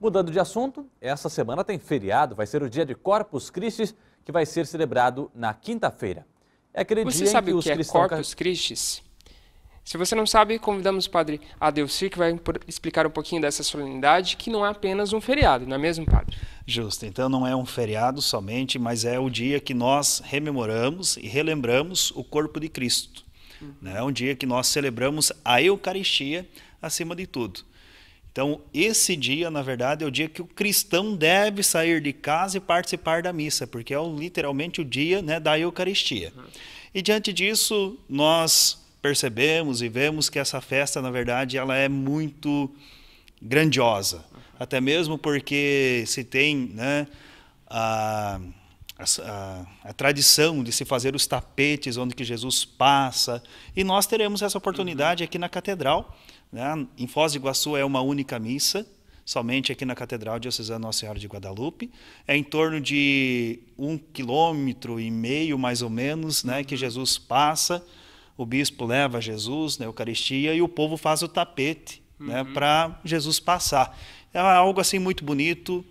Mudando de assunto, essa semana tem feriado, vai ser o dia de Corpus Christi, que vai ser celebrado na quinta-feira. É aquele você dia sabe em que o que é Corpus Christi? Se você não sabe, convidamos o padre Adelcir, que vai explicar um pouquinho dessa solenidade, que não é apenas um feriado, não é mesmo, padre? Justo, então não é um feriado somente, mas é o dia que nós rememoramos e relembramos o corpo de Cristo. Hum. Né? É né? um dia que nós celebramos a Eucaristia acima de tudo. Então, esse dia, na verdade, é o dia que o cristão deve sair de casa e participar da missa, porque é literalmente o dia né, da Eucaristia. Uhum. E diante disso, nós percebemos e vemos que essa festa, na verdade, ela é muito grandiosa. Uhum. Até mesmo porque se tem né, a a, a, tradição de se fazer os tapetes onde que Jesus passa. E nós teremos essa oportunidade aqui na Catedral. Né? Em Foz do Iguaçu é uma única missa, somente aqui na Catedral Diocesana Nossa Senhora de Guadalupe. É em torno de um quilômetro e meio, mais ou menos, né, que Jesus passa. O bispo leva Jesus na né, Eucaristia e o povo faz o tapete né, uhum. né, para Jesus passar. É algo assim muito bonito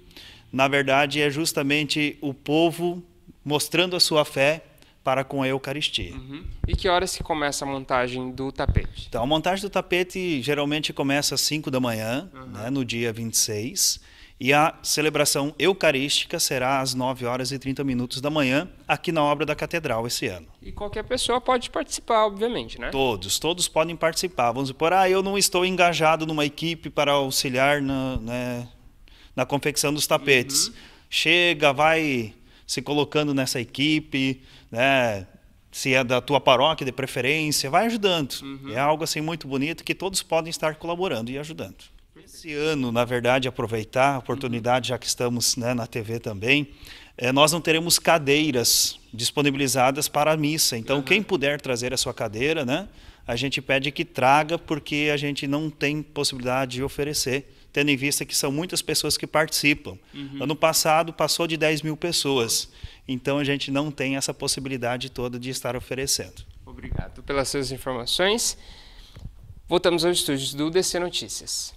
na verdade, é justamente o povo mostrando a sua fé para com a Eucaristia. Uhum. E que horas que começa a montagem do tapete? Então, a montagem do tapete geralmente começa às 5 da manhã, uhum. né, no dia 26, e a celebração eucarística será às 9 horas e 30 minutos da manhã, aqui na obra da catedral esse ano. E qualquer pessoa pode participar, obviamente, né? Todos, todos podem participar. Vamos supor, ah, eu não estou engajado numa equipe para auxiliar na, né, na confecção dos tapetes. Uhum. Chega, vai se colocando nessa equipe, né? se é da tua paróquia de preferência, vai ajudando. Uhum. É algo assim muito bonito que todos podem estar colaborando e ajudando. Esse ano, na verdade, aproveitar a oportunidade, uhum. já que estamos né, na TV também, é, nós não teremos cadeiras disponibilizadas para a missa. Então, uhum. quem puder trazer a sua cadeira, né, a gente pede que traga, porque a gente não tem possibilidade de oferecer tendo em vista que são muitas pessoas que participam. Uhum. Ano passado passou de 10 mil pessoas, então a gente não tem essa possibilidade toda de estar oferecendo. Obrigado pelas suas informações. Voltamos aos estúdios do DC Notícias.